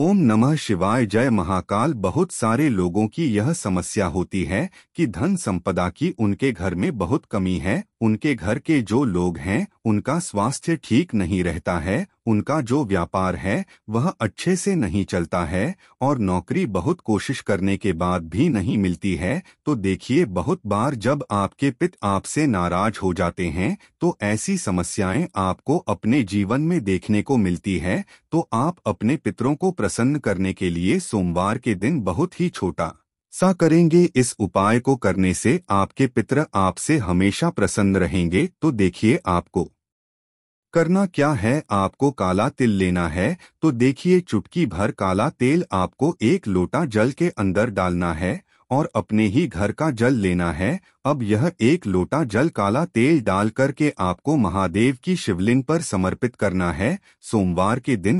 ओम नमः शिवाय जय महाकाल बहुत सारे लोगों की यह समस्या होती है कि धन संपदा की उनके घर में बहुत कमी है उनके घर के जो लोग हैं उनका स्वास्थ्य ठीक नहीं रहता है उनका जो व्यापार है वह अच्छे से नहीं चलता है और नौकरी बहुत कोशिश करने के बाद भी नहीं मिलती है तो देखिए बहुत बार जब आपके पित आपसे नाराज हो जाते हैं तो ऐसी समस्याएं आपको अपने जीवन में देखने को मिलती है तो आप अपने पितरों को प्रसन्न करने के लिए सोमवार के दिन बहुत ही छोटा सा करेंगे इस उपाय को करने से आपके पित्र आपसे हमेशा प्रसन्न रहेंगे तो देखिए आपको करना क्या है आपको काला तिल लेना है तो देखिए चुटकी भर काला तेल आपको एक लोटा जल के अंदर डालना है और अपने ही घर का जल लेना है अब यह एक लोटा जल काला तेल डाल करके आपको महादेव की शिवलिंग पर समर्पित करना है सोमवार के दिन